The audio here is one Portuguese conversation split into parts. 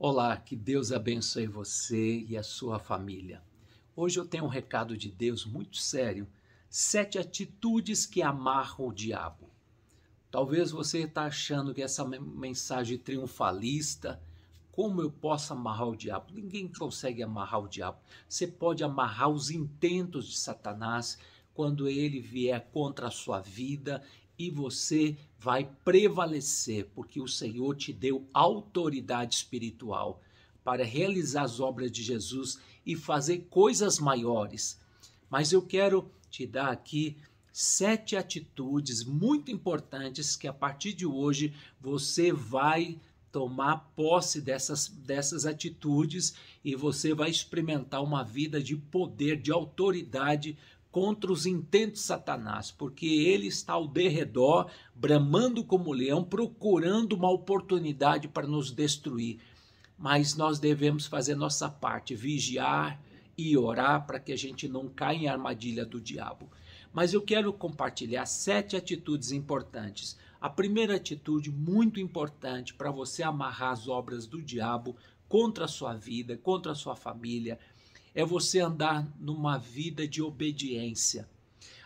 Olá, que Deus abençoe você e a sua família. Hoje eu tenho um recado de Deus muito sério: sete atitudes que amarram o diabo. Talvez você está achando que essa mensagem triunfalista, como eu posso amarrar o diabo? Ninguém consegue amarrar o diabo. Você pode amarrar os intentos de Satanás quando ele vier contra a sua vida e você vai prevalecer, porque o Senhor te deu autoridade espiritual para realizar as obras de Jesus e fazer coisas maiores. Mas eu quero te dar aqui sete atitudes muito importantes que a partir de hoje você vai tomar posse dessas, dessas atitudes e você vai experimentar uma vida de poder, de autoridade contra os intentos de Satanás, porque ele está ao derredor, bramando como leão, procurando uma oportunidade para nos destruir. Mas nós devemos fazer nossa parte, vigiar e orar para que a gente não caia em armadilha do diabo. Mas eu quero compartilhar sete atitudes importantes. A primeira atitude, muito importante para você amarrar as obras do diabo contra a sua vida, contra a sua família, é você andar numa vida de obediência.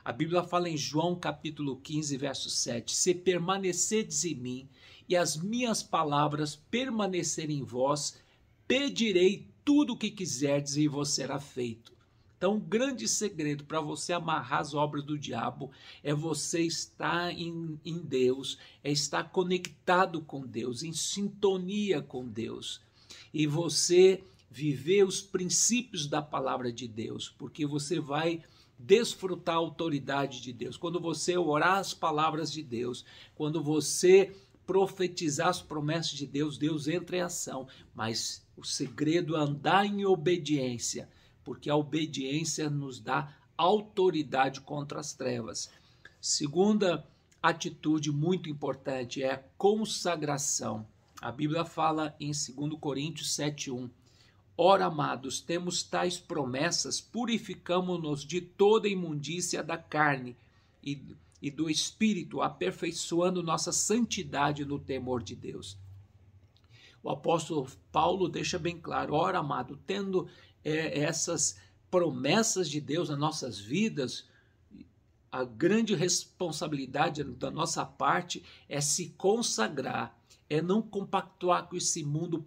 A Bíblia fala em João capítulo 15, verso 7: Se permanecerdes em mim e as minhas palavras permanecerem em vós, pedirei tudo o que quiserdes e vos será feito. Então, o um grande segredo para você amarrar as obras do diabo é você estar em, em Deus, é estar conectado com Deus, em sintonia com Deus. E você viver os princípios da palavra de Deus, porque você vai desfrutar a autoridade de Deus. Quando você orar as palavras de Deus, quando você profetizar as promessas de Deus, Deus entra em ação. Mas o segredo é andar em obediência, porque a obediência nos dá autoridade contra as trevas. Segunda atitude muito importante é a consagração. A Bíblia fala em 2 Coríntios 7:1 Ora, amados, temos tais promessas, purificamo-nos de toda imundícia da carne e, e do espírito, aperfeiçoando nossa santidade no temor de Deus. O apóstolo Paulo deixa bem claro: ora, amado, tendo é, essas promessas de Deus nas nossas vidas, a grande responsabilidade da nossa parte é se consagrar é não compactuar com esse mundo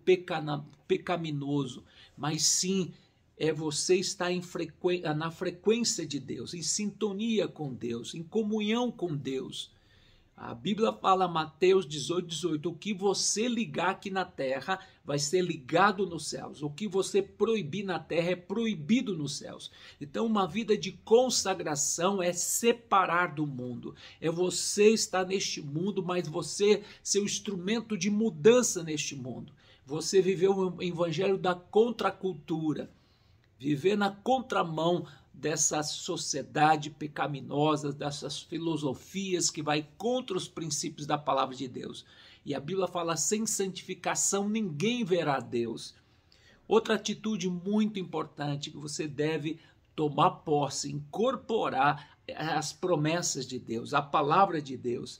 pecaminoso, mas sim é você estar frequ... na frequência de Deus, em sintonia com Deus, em comunhão com Deus. A Bíblia fala, Mateus 18, 18: o que você ligar aqui na terra vai ser ligado nos céus, o que você proibir na terra é proibido nos céus. Então, uma vida de consagração é separar do mundo, é você estar neste mundo, mas você ser o instrumento de mudança neste mundo. Você viveu o evangelho da contracultura, viver na contramão dessas sociedade pecaminosa, dessas filosofias que vai contra os princípios da palavra de Deus. E a Bíblia fala: sem santificação ninguém verá Deus. Outra atitude muito importante que você deve tomar posse, incorporar é as promessas de Deus, a palavra de Deus.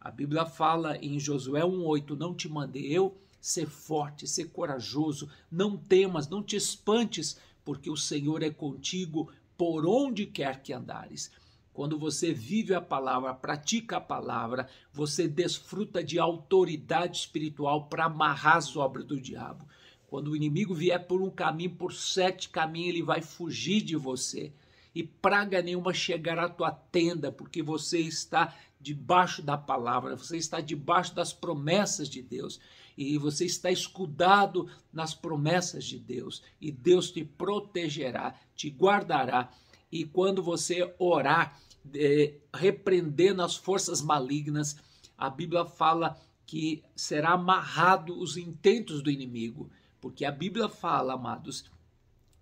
A Bíblia fala em Josué 1:8, não te mandei eu ser forte, ser corajoso, não temas, não te espantes, porque o Senhor é contigo por onde quer que andares. Quando você vive a palavra, pratica a palavra, você desfruta de autoridade espiritual para amarrar as obras do diabo. Quando o inimigo vier por um caminho, por sete caminhos, ele vai fugir de você. E praga nenhuma chegará à tua tenda, porque você está debaixo da palavra, você está debaixo das promessas de Deus e você está escudado nas promessas de Deus, e Deus te protegerá, te guardará. E quando você orar, é, repreendendo as forças malignas, a Bíblia fala que será amarrado os intentos do inimigo, porque a Bíblia fala, amados,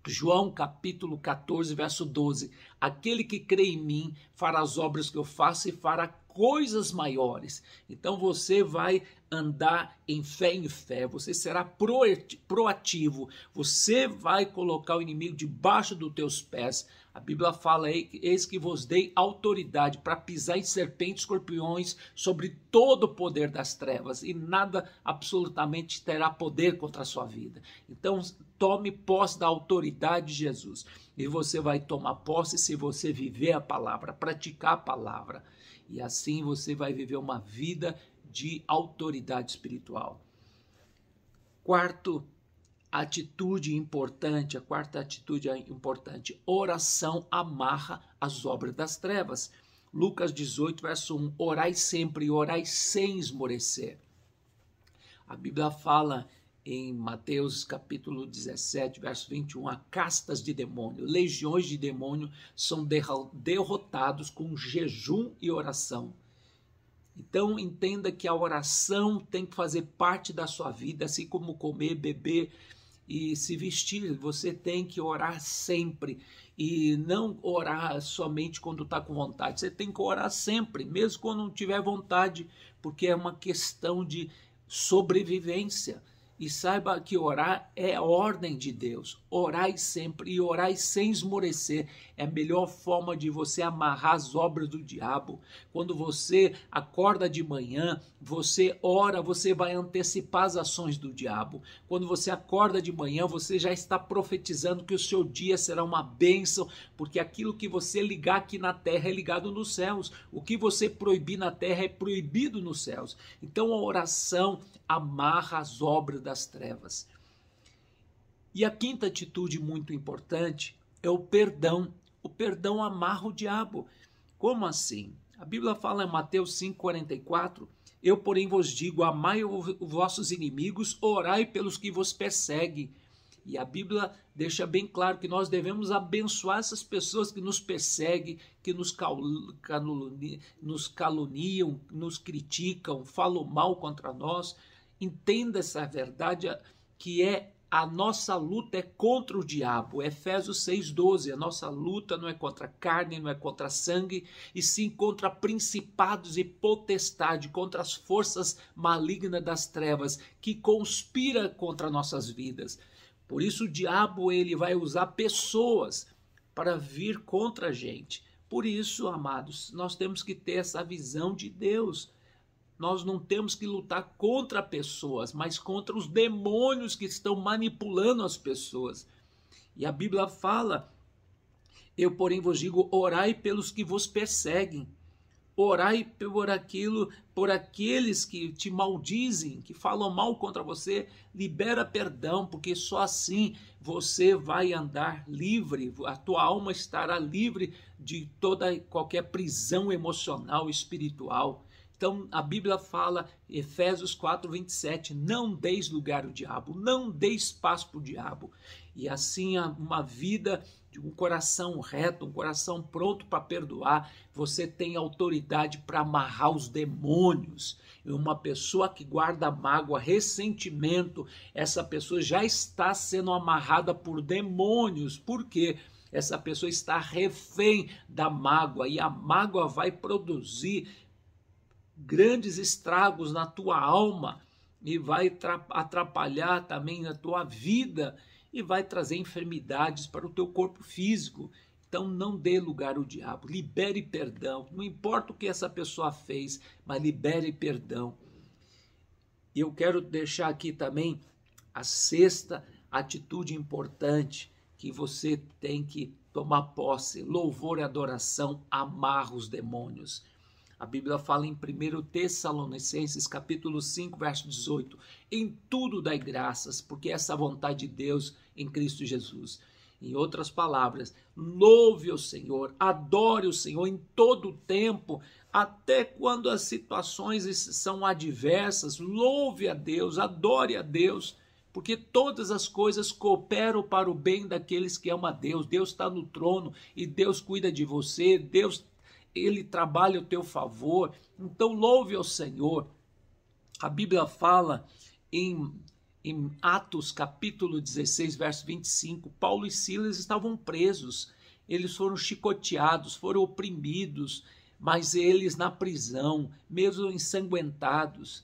João capítulo 14, verso 12: Aquele que crê em mim fará as obras que eu faço e fará coisas maiores. Então você vai andar em fé em fé, você será proativo, você vai colocar o inimigo debaixo dos teus pés. A Bíblia fala aí: Eis que vos dei autoridade para pisar em serpentes, escorpiões, sobre todo o poder das trevas, e nada absolutamente terá poder contra a sua vida. Então, tome posse da autoridade de Jesus, e você vai tomar posse se você viver a palavra, praticar a palavra. E assim você vai viver uma vida de autoridade espiritual. Quarto, atitude importante, a quarta atitude importante, oração amarra as obras das trevas. Lucas 18, verso 1, orai sempre, orai sem esmorecer. A Bíblia fala em Mateus capítulo 17, verso 21, a castas de demônio, legiões de demônio são derrotados com jejum e oração. Então entenda que a oração tem que fazer parte da sua vida, assim como comer, beber e se vestir. Você tem que orar sempre e não orar somente quando está com vontade. Você tem que orar sempre, mesmo quando não tiver vontade, porque é uma questão de sobrevivência. E saiba que orar é ordem de Deus. Orai sempre e orai sem esmorecer. É a melhor forma de você amarrar as obras do diabo. Quando você acorda de manhã, você ora, você vai antecipar as ações do diabo. Quando você acorda de manhã, você já está profetizando que o seu dia será uma bênção, porque aquilo que você ligar aqui na terra é ligado nos céus. O que você proibir na terra é proibido nos céus. Então a oração amarra as obras das trevas. E a quinta atitude muito importante é o perdão. O perdão amarra o diabo. Como assim? A Bíblia fala em Mateus 5,44: Eu, porém, vos digo: amai os vossos inimigos, orai pelos que vos perseguem. E a Bíblia deixa bem claro que nós devemos abençoar essas pessoas que nos perseguem, que nos, nos caluniam, nos criticam, falam mal contra nós. Entenda essa verdade que é a nossa luta é contra o diabo. Efésios 6,12. A nossa luta não é contra carne, não é contra sangue, e sim contra principados e potestade, contra as forças malignas das trevas que conspira contra nossas vidas. Por isso o diabo ele vai usar pessoas para vir contra a gente. Por isso, amados, nós temos que ter essa visão de Deus nós não temos que lutar contra pessoas, mas contra os demônios que estão manipulando as pessoas. E a Bíblia fala: Eu, porém, vos digo, orai pelos que vos perseguem. Orai por aquilo, por aqueles que te maldizem, que falam mal contra você, libera perdão, porque só assim você vai andar livre, a tua alma estará livre de toda qualquer prisão emocional, espiritual. Então a Bíblia fala, Efésios 4, 27, não deis lugar ao diabo, não deis espaço para o diabo. E assim uma vida de um coração reto, um coração pronto para perdoar, você tem autoridade para amarrar os demônios. E uma pessoa que guarda mágoa, ressentimento, essa pessoa já está sendo amarrada por demônios. Por quê? Essa pessoa está refém da mágoa e a mágoa vai produzir grandes estragos na tua alma e vai atrapalhar também a tua vida e vai trazer enfermidades para o teu corpo físico. Então não dê lugar ao diabo, libere perdão. Não importa o que essa pessoa fez, mas libere perdão. E eu quero deixar aqui também a sexta atitude importante que você tem que tomar posse: louvor e adoração, amarra os demônios. A Bíblia fala em 1 Tessalonicenses, capítulo 5, verso 18: "Em tudo dai graças, porque é essa vontade de Deus em Cristo Jesus." Em outras palavras, louve o Senhor, adore o Senhor em todo o tempo, até quando as situações são adversas, louve a Deus, adore a Deus, porque todas as coisas cooperam para o bem daqueles que amam a Deus. Deus está no trono e Deus cuida de você, Deus ele trabalha o teu favor. Então louve ao Senhor. A Bíblia fala em, em Atos capítulo 16, verso 25, Paulo e Silas estavam presos, eles foram chicoteados, foram oprimidos, mas eles na prisão, mesmo ensanguentados,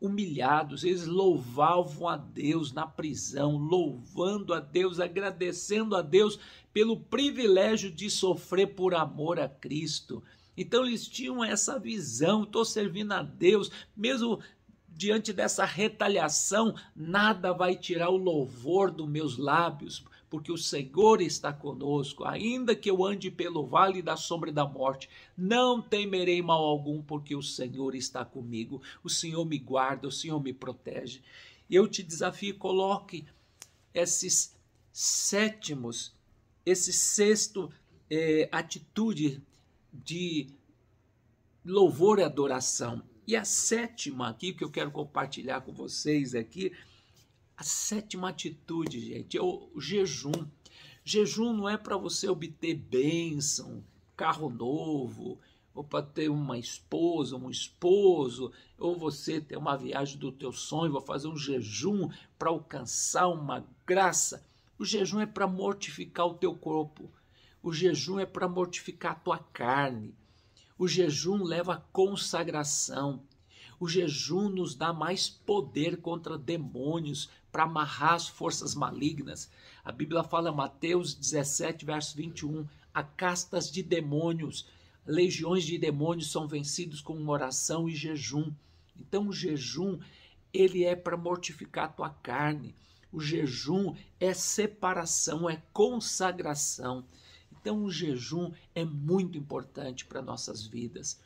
humilhados, eles louvavam a Deus na prisão, louvando a Deus, agradecendo a Deus pelo privilégio de sofrer por amor a Cristo. Então eles tinham essa visão, estou servindo a Deus, mesmo diante dessa retaliação, nada vai tirar o louvor dos meus lábios, porque o Senhor está conosco. Ainda que eu ande pelo vale da sombra da morte, não temerei mal algum, porque o Senhor está comigo. O Senhor me guarda, o Senhor me protege. Eu te desafio, coloque esses sétimos, esse sexto eh, atitude de louvor e adoração. E a sétima aqui que eu quero compartilhar com vocês aqui é a sétima atitude, gente, é o jejum. Jejum não é para você obter bênção, carro novo, ou para ter uma esposa, um esposo, ou você ter uma viagem do teu sonho, vou fazer um jejum para alcançar uma graça. O jejum é para mortificar o teu corpo. O jejum é para mortificar a tua carne. O jejum leva a consagração. O jejum nos dá mais poder contra demônios, para amarrar as forças malignas. A Bíblia fala, Mateus 17, verso 21, a castas de demônios, legiões de demônios são vencidos com oração e jejum. Então o jejum, ele é para mortificar a tua carne. O jejum é separação, é consagração. Então o jejum é muito importante para nossas vidas.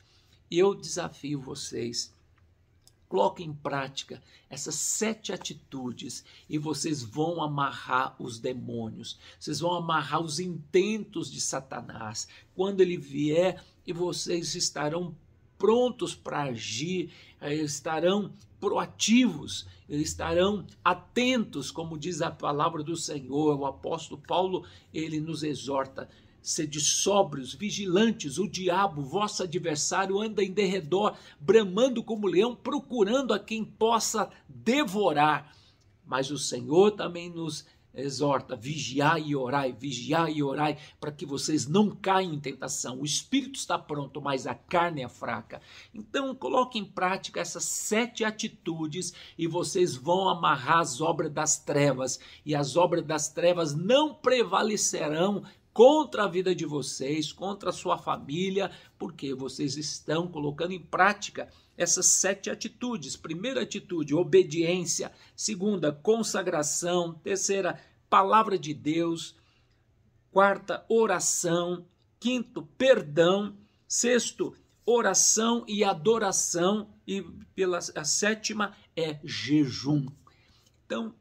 E eu desafio vocês Coloque em prática essas sete atitudes e vocês vão amarrar os demônios, vocês vão amarrar os intentos de Satanás. Quando ele vier, e vocês estarão prontos para agir, eh, estarão proativos, estarão atentos, como diz a palavra do Senhor. O apóstolo Paulo, ele nos exorta: Sede sóbrios, vigilantes, o diabo, vosso adversário, anda em derredor, bramando como leão, procurando a quem possa devorar. Mas o Senhor também nos exorta: vigiai e orai, vigiai e orai, para que vocês não caiam em tentação. O espírito está pronto, mas a carne é fraca. Então, coloque em prática essas sete atitudes e vocês vão amarrar as obras das trevas, e as obras das trevas não prevalecerão contra a vida de vocês, contra a sua família, porque vocês estão colocando em prática essas sete atitudes. Primeira atitude, obediência. Segunda, consagração. Terceira, palavra de Deus. Quarta, oração. Quinto, perdão. Sexto, oração e adoração. E pela, a sétima é jejum. Então,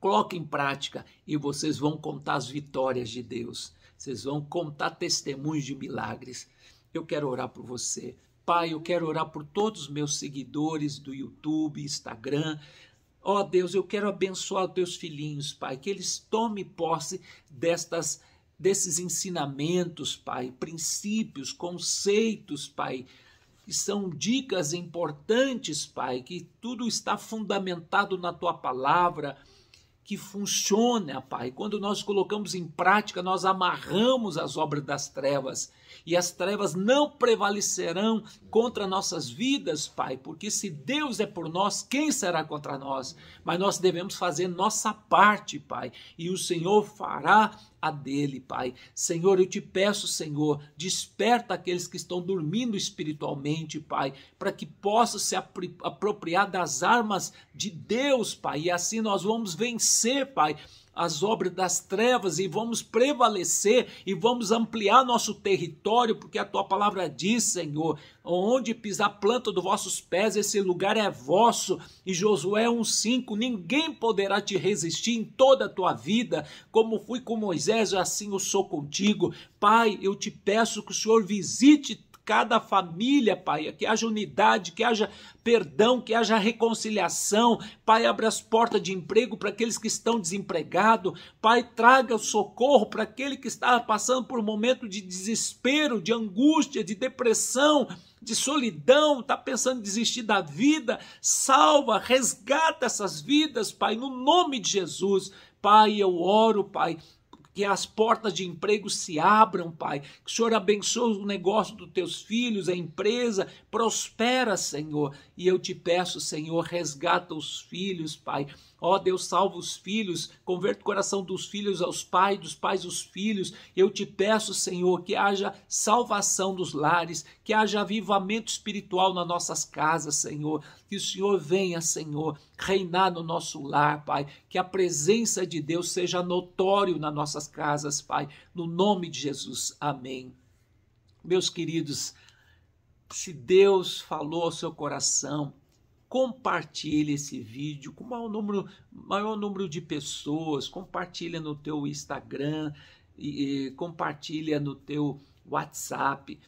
Coloque em prática e vocês vão contar as vitórias de Deus. Vocês vão contar testemunhos de milagres. Eu quero orar por você. Pai, eu quero orar por todos os meus seguidores do YouTube, Instagram, Ó oh, Deus, eu quero abençoar os teus filhinhos, Pai, que eles tomem posse destas desses ensinamentos, Pai, princípios, conceitos, Pai, que são dicas importantes, Pai, que tudo está fundamentado na tua palavra, que funciona, Pai. Quando nós colocamos em prática, nós amarramos as obras das trevas e as trevas não prevalecerão contra nossas vidas, Pai, porque se Deus é por nós, quem será contra nós? Mas nós devemos fazer nossa parte, Pai, e o Senhor fará a dele, Pai. Senhor, eu te peço, Senhor, desperta aqueles que estão dormindo espiritualmente, Pai, para que possam se ap apropriar das armas de Deus, Pai, e assim nós vamos vencer, Pai, as obras das trevas e vamos prevalecer e vamos ampliar nosso território, porque a tua palavra diz, Senhor, onde pisar a planta dos vossos pés, esse lugar é vosso. E Josué 1:5, ninguém poderá te resistir em toda a tua vida, como fui com Moisés, assim eu sou contigo. Pai, eu te peço que o Senhor visite cada família, Pai, que haja unidade, que haja perdão, que haja reconciliação. Pai, abre as portas de emprego para aqueles que estão desempregados. Pai, traga o socorro para aquele que está passando por um momento de desespero, de angústia, de depressão de solidão, está pensando em desistir da vida, salva, resgata essas vidas, Pai, no nome de Jesus. Pai, eu oro, Pai, que as portas de emprego se abram, Pai. Que o Senhor abençoe o negócio dos teus filhos, a empresa, prospera, Senhor. E eu te peço, Senhor, resgata os filhos, Pai. Ó oh, Deus, salva os filhos, converte o coração dos filhos aos pais, dos pais aos filhos. Eu te peço, Senhor, que haja salvação dos lares, que haja avivamento espiritual nas nossas casas, Senhor. Que o Senhor venha, Senhor, reinar no nosso lar, Pai. Que a presença de Deus seja notório nas nossas casas, Pai. No nome de Jesus. Amém. Meus queridos, se Deus falou ao seu coração, compartilhe esse vídeo com o maior número, maior número de pessoas, compartilha no teu Instagram, e, e compartilha no teu WhatsApp.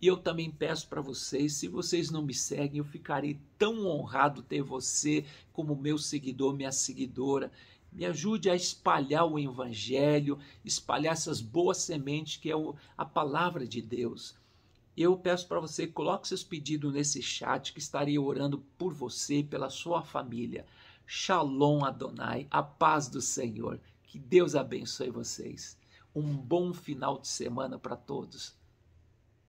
E eu também peço para vocês, se vocês não me seguem, eu ficarei tão honrado ter você como meu seguidor, minha seguidora. Me ajude a espalhar o evangelho, espalhar essas boas sementes que é a palavra de Deus eu peço para você coloque seus pedidos nesse chat que estarei orando por você, pela sua família. Shalom Adonai, a paz do Senhor. Que Deus abençoe vocês. Um bom final de semana para todos.